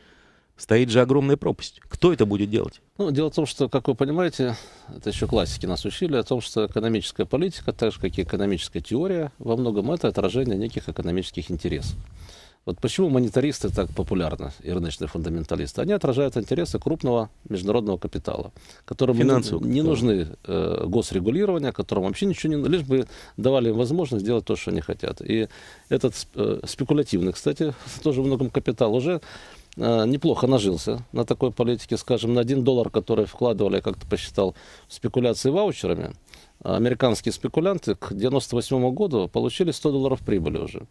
Стоит же огромная пропасть. Кто это будет делать? Ну, дело в том, что, как вы понимаете, это еще классики нас учили о том, что экономическая политика, так же, как и экономическая теория, во многом это отражение неких экономических интересов. Вот почему монетаристы так популярны и рыночные фундаменталисты? Они отражают интересы крупного международного капитала, которому Финансовый, не, не нужны э, госрегулирования, которому вообще ничего не нужно, лишь бы давали им возможность делать то, что они хотят. И этот э, спекулятивный, кстати, тоже в многом капитал уже Э, неплохо нажился на такой политике, скажем, на 1 доллар, который вкладывали, я как-то посчитал, в спекуляции ваучерами, американские спекулянты к 1998 году получили 100 долларов прибыли уже.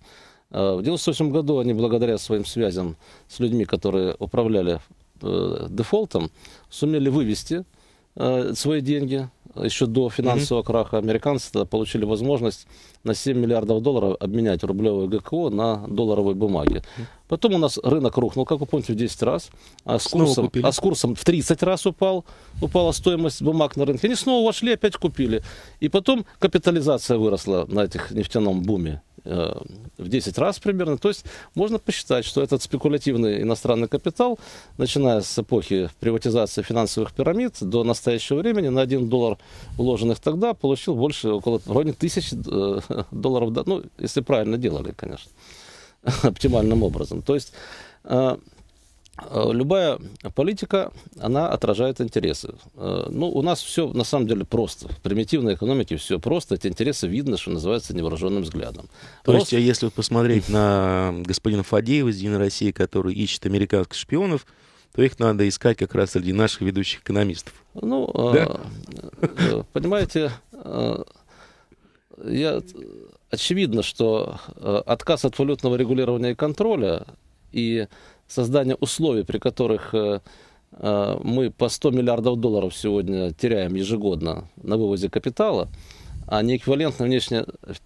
Э, в 98 году они, благодаря своим связям с людьми, которые управляли э, дефолтом, сумели вывести свои деньги еще до финансового mm-hmm. краха. Американцы получили возможность на 7 миллиардов долларов обменять рублевое ГКО на долларовые бумаги. Потом у нас рынок рухнул, как вы помните, в 10 раз. А с, курсом, а с курсом в 30 раз упал, упала стоимость бумаг на рынке. Они снова вошли, опять купили. И потом капитализация выросла на этих нефтяном буме э, в 10 раз примерно. То есть можно посчитать, что этот спекулятивный иностранный капитал, начиная с эпохи приватизации финансовых пирамид до настоящего времени, на 1 доллар, вложенных тогда, получил больше около в тысяч э, долларов, ну, если правильно делали, конечно. оптимальным образом. То есть э, э, любая политика, она отражает интересы. Э, ну, у нас все на самом деле просто. В примитивной экономике все просто. Эти интересы видно, что называется, невооруженным взглядом. То Рост... есть, а если посмотреть на господина Фадеева из «Единой России», который ищет американских шпионов, то их надо искать как раз среди наших ведущих экономистов. Ну, да? понимаете, я очевидно, что э, отказ от валютного регулирования и контроля и создание условий, при которых э, э, мы по 100 миллиардов долларов сегодня теряем ежегодно на вывозе капитала, а неэквивалентный внешний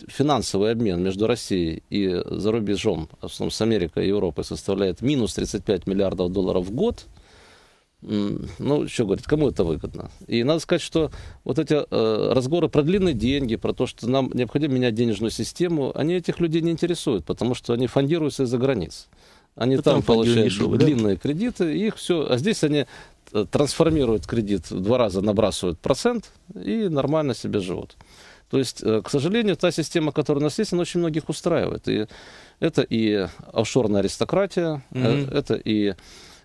финансовый обмен между Россией и за рубежом, в основном с Америкой и Европой, составляет минус 35 миллиардов долларов в год – ну, что говорит, кому это выгодно? И надо сказать, что вот эти э, разговоры про длинные деньги, про то, что нам необходимо менять денежную систему, они этих людей не интересуют, потому что они фондируются из-за границ. Они да там, там получают дешево, длинные да? кредиты, и их все. А здесь они э, трансформируют кредит, два раза набрасывают процент и нормально себе живут. То есть, э, к сожалению, та система, которая у нас есть, она очень многих устраивает. И это и офшорная аристократия, mm-hmm. это и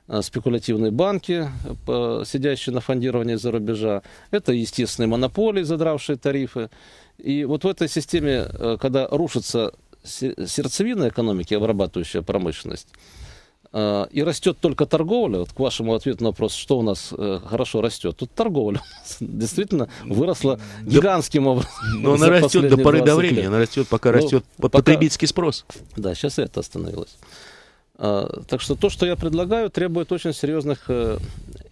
Э, спекулятивные банки, э, сидящие на фондировании за рубежа. Это, естественные монополии, задравшие тарифы. И вот в этой системе, э, когда рушится сердцевина экономики, обрабатывающая промышленность, и растет только торговля, вот к вашему ответу на вопрос, что у нас хорошо растет, тут торговля действительно выросла гигантским образом. Но она растет до поры до времени, лет. она растет, пока ну, растет пока, потребительский спрос. Да, сейчас это остановилось. А, так что то, что я предлагаю, требует очень серьезных э,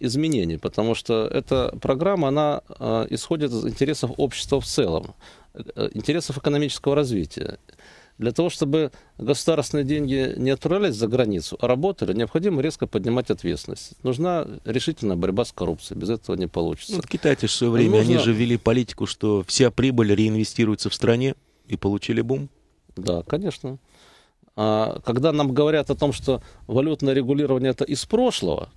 изменений, потому что эта программа, она а, исходит из интересов общества в целом, э, интересов экономического развития. Для того, чтобы государственные деньги не отправлялись за границу, а работали, необходимо резко поднимать ответственность. Нужна решительная борьба с коррупцией, без этого не получится. Ну, вот китайцы в свое время, Нужно... они же ввели политику, что вся прибыль реинвестируется в стране и получили бум. Да, конечно. А когда нам говорят о том, что валютное регулирование это из прошлого,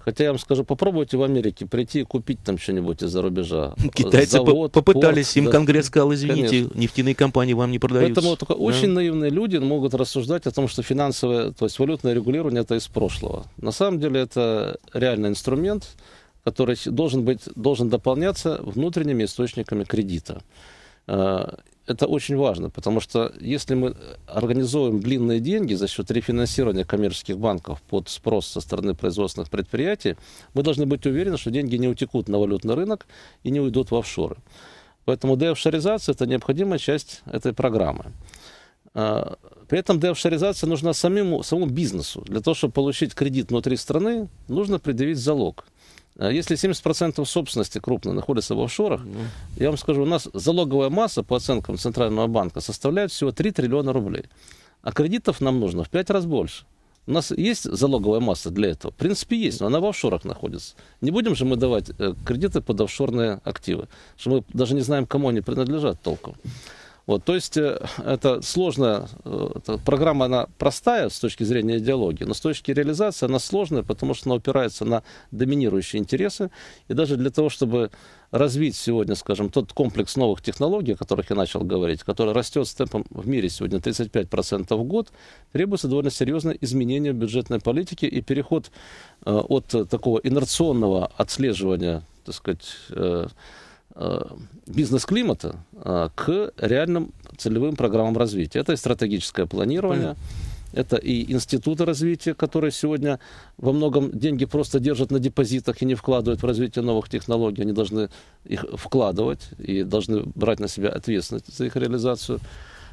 Хотя я вам скажу, попробуйте в Америке прийти и купить там что-нибудь из-за рубежа. Китайцы Завод, попытались, порт, им да. Конгресс сказал, извините, Конечно. нефтяные компании вам не продаются. Поэтому только да. очень наивные люди могут рассуждать о том, что финансовое, то есть валютное регулирование это из прошлого. На самом деле это реальный инструмент, который должен, быть, должен дополняться внутренними источниками кредита. А, это очень важно, потому что если мы э, организуем длинные деньги за счет рефинансирования коммерческих банков под спрос со стороны производственных предприятий, мы должны быть уверены, что деньги не утекут на валютный рынок и не уйдут в офшоры. Поэтому деофшоризация – это необходимая часть этой программы. А, при этом деофшоризация нужна самому, самому бизнесу. Для того, чтобы получить кредит внутри страны, нужно предъявить залог – а если 70% собственности крупной находится в офшорах, mm. я вам скажу, у нас залоговая масса, по оценкам Центрального банка, составляет всего 3 триллиона рублей. А кредитов нам нужно в 5 раз больше. У нас есть залоговая масса для этого? В принципе, есть, но она в офшорах находится. Не будем же мы давать э, кредиты под офшорные активы, что мы даже не знаем, кому они принадлежат толком. Вот, то есть э, это сложная э, эта программа, она простая с точки зрения идеологии, но с точки реализации она сложная, потому что она опирается на доминирующие интересы. И даже для того, чтобы развить сегодня, скажем, тот комплекс новых технологий, о которых я начал говорить, который растет с темпом в мире сегодня 35% в год, требуется довольно серьезное изменение бюджетной политики и переход э, от такого инерционного отслеживания, так сказать, Э, бизнес-климата э, к реальным целевым программам развития. Это и стратегическое планирование, Понятно. это и институты развития, которые сегодня во многом деньги просто держат на депозитах и не вкладывают в развитие новых технологий. Они должны их вкладывать и должны брать на себя ответственность за их реализацию.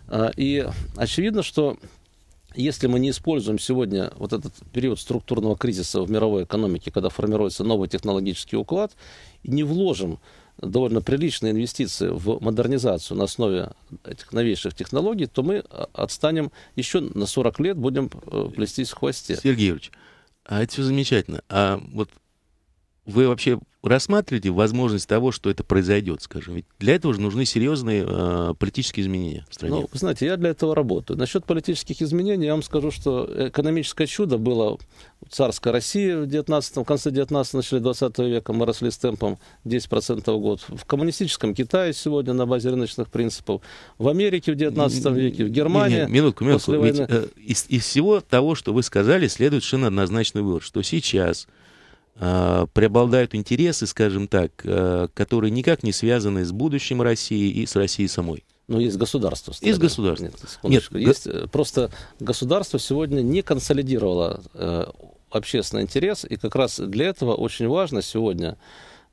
Э, и очевидно, что если мы не используем сегодня вот этот период структурного кризиса в мировой экономике, когда формируется новый технологический уклад, и не вложим довольно приличные инвестиции в модернизацию на основе этих новейших технологий, то мы а, отстанем еще на 40 лет, будем э, плестись в хвосте. Сергей Юрьевич, а это все замечательно. А вот вы вообще рассматриваете возможность того, что это произойдет, скажем? Ведь для этого же нужны серьезные э, политические изменения в стране. Ну, знаете, я для этого работаю. Насчет политических изменений я вам скажу, что экономическое чудо было в царской России в, 19, в конце 19 начале 20 века. Мы росли с темпом 10% в год. В коммунистическом Китае сегодня на базе рыночных принципов. В Америке в 19 веке, в Германии. Не, не, минутку, минутку. После войны... Ведь, э, из, из всего того, что вы сказали, следует совершенно однозначный вывод, что сейчас а, преобладают интересы, скажем так, а, которые никак не связаны с будущим России и с Россией самой. Ну, из государства. Страны. Из государства. Нет, Нет, есть, го... Э, просто государство сегодня не консолидировало э, общественный интерес, и как раз для этого очень важно сегодня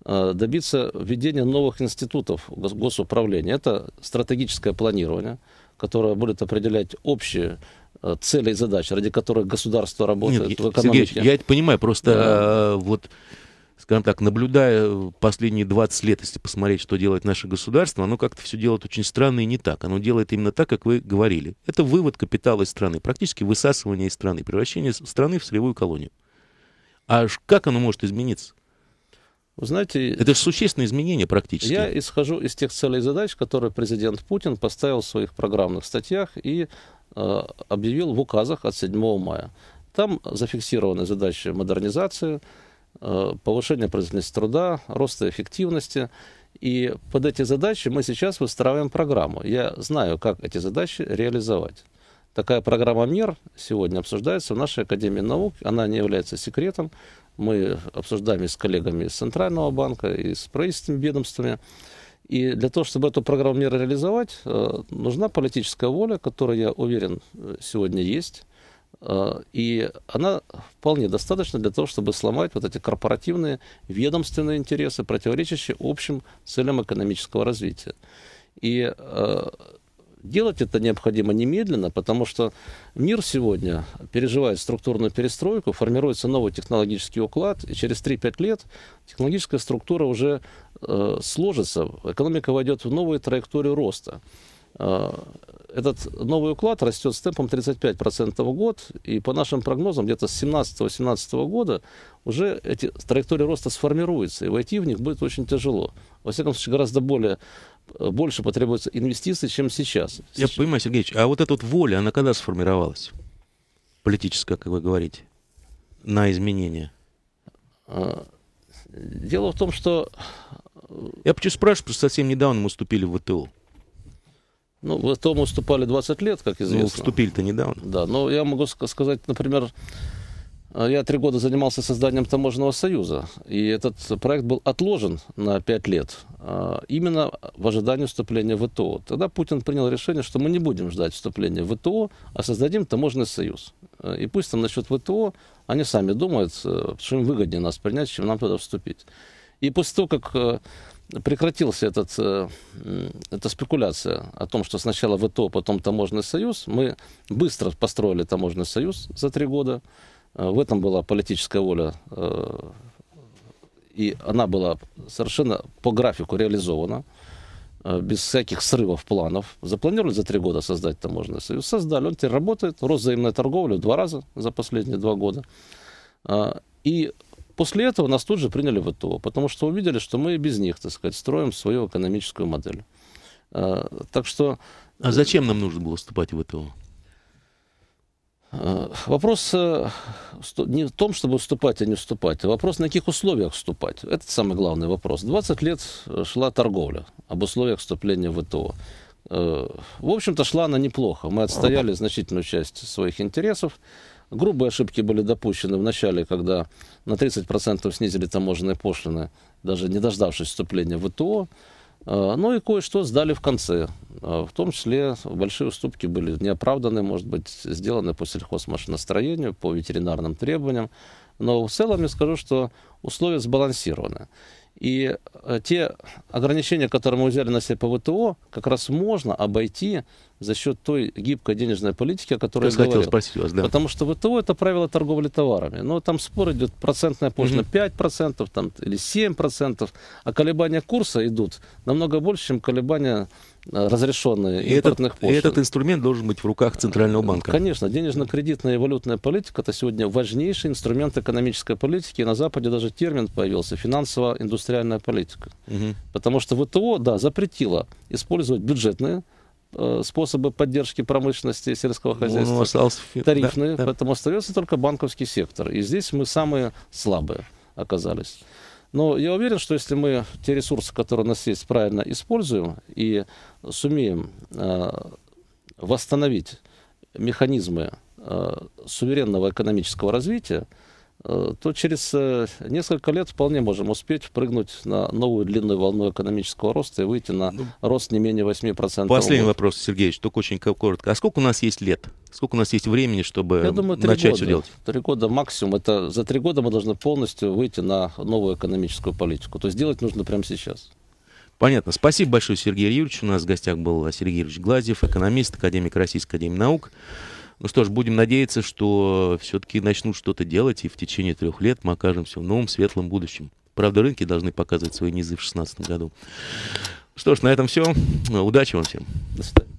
э, добиться введения новых институтов гос- госуправления. Это стратегическое планирование, которое будет определять общие целей и задач, ради которых государство работает Нет, в экономике. Сергей, я это понимаю, просто да. Э, вот скажем так, наблюдая последние 20 лет, если посмотреть, что делает наше государство, оно как-то все делает очень странно и не так. Оно делает именно так, как вы говорили. Это вывод капитала из страны, практически высасывание из страны, превращение страны в сырьевую колонию. А как оно может измениться? Вы знаете, это же существенное изменение практически. Я исхожу из тех целей и задач, которые президент Путин поставил в своих программных статьях и Э, объявил в указах от 7 мая. Там зафиксированы задачи модернизации, э, повышения производительности труда, роста эффективности. И под эти задачи мы сейчас выстраиваем программу. Я знаю, как эти задачи реализовать. Такая программа мер сегодня обсуждается в нашей Академии наук. Она не является секретом. Мы обсуждаем и с коллегами из Центрального банка, и с правительственными ведомствами. И для того, чтобы эту программу мира реализовать, э, нужна политическая воля, которая, я уверен, э, сегодня есть. Э, и она вполне достаточна для того, чтобы сломать вот эти корпоративные, ведомственные интересы, противоречащие общим целям экономического развития. И Делать это необходимо немедленно, потому что мир сегодня переживает структурную перестройку, формируется новый технологический уклад, и через 3-5 лет технологическая структура уже Э, сложится, экономика войдет в новую траекторию роста. Э, этот новый уклад растет с темпом 35% в год, и по нашим прогнозам где-то с 17-18 года уже эти траектории роста сформируются, и войти в них будет очень тяжело. Во всяком случае, гораздо более э, больше потребуется инвестиций, чем сейчас. Я понимаю, Сергеевич, а вот эта вот воля, она когда сформировалась? Политическая, как вы говорите, на изменения? Дело в том, что я почему спрашиваю, потому совсем недавно мы вступили в ВТО. Ну, в ВТО мы вступали 20 лет, как ну, известно. Ну, вступили-то недавно. Да, но я могу сказать, например, э, я три года занимался созданием таможенного союза, и этот проект был отложен на пять лет, э, именно в ожидании вступления в ВТО. Тогда Путин принял решение, что мы не будем ждать вступления в ВТО, а создадим таможенный союз. Э, и пусть там насчет ВТО они сами думают, что им выгоднее нас принять, чем нам туда вступить. И после того, как э, прекратился этот, э, эта спекуляция о том, что сначала ВТО, потом таможенный союз, мы быстро построили таможенный союз за три года. Э, в этом была политическая воля, и она была совершенно по графику реализована без всяких срывов планов. Запланировали за три года создать таможенный союз. Создали. Он теперь работает. Рост взаимной торговли в два раза за последние два года. И После этого нас тут же приняли в ВТО, потому что увидели, что мы без них, так сказать, строим свою экономическую модель. А, так что... А зачем нам нужно было вступать в ВТО? А, вопрос э, не в том, чтобы вступать, а не вступать, а вопрос, на каких условиях вступать. Это самый главный вопрос. 20 лет э, шла торговля об условиях вступления в ВТО. Э, в общем-то, шла она неплохо. Мы отстояли значительную часть своих интересов. Грубые ошибки были допущены в начале, когда на 30% снизили таможенные пошлины, даже не дождавшись вступления в ВТО. А, ну и кое-что сдали в конце. А, в том числе большие уступки были неоправданы, может быть, сделаны по сельхозмашиностроению, по ветеринарным требованиям. Но в целом я скажу, что условия сбалансированы. И э, те ограничения, которые мы взяли на себя по ВТО, как раз можно обойти за счет той гибкой денежной политики, о которой я, я говорил. спросить вас, да. Потому что ВТО это правило торговли товарами. Но там спор идет, процентная пошлина угу. 5% там, или 7%, а колебания курса идут намного больше, чем колебания разрешенные и импортных этот, пошлин. И этот инструмент должен быть в руках Центрального банка. Конечно, денежно-кредитная и валютная политика – это сегодня важнейший инструмент экономической политики. И на Западе даже термин появился – финансово-индустриальная политика. Угу. Потому что ВТО, да, запретило использовать бюджетные э, способы поддержки промышленности и сельского ну, хозяйства, ну, остался... тарифные, да, да. поэтому остается только банковский сектор. И здесь мы самые слабые оказались. Но я уверен, что если мы те ресурсы, которые у нас есть, правильно используем и сумеем э, восстановить механизмы э, суверенного экономического развития, Э, то через э, несколько лет вполне можем успеть прыгнуть на новую длинную волну экономического роста и выйти на ну, рост не менее 8%. Последний вопрос, Сергеевич, только очень коротко. А сколько у нас есть лет? Сколько у нас есть времени, чтобы Я думаю, начать года. все делать? Три года максимум. Это за три года мы должны полностью выйти на новую экономическую политику. То есть делать нужно прямо сейчас. Понятно. Спасибо большое, Сергей Юрьевич. У нас в гостях был Сергей Юрьевич Глазьев, экономист, академик Российской Академии Наук. Ну что ж, будем надеяться, что все-таки начнут что-то делать, и в течение трех лет мы окажемся в новом светлом будущем. Правда, рынки должны показывать свои низы в 2016 году. Что ж, на этом все. Удачи вам всем. До свидания.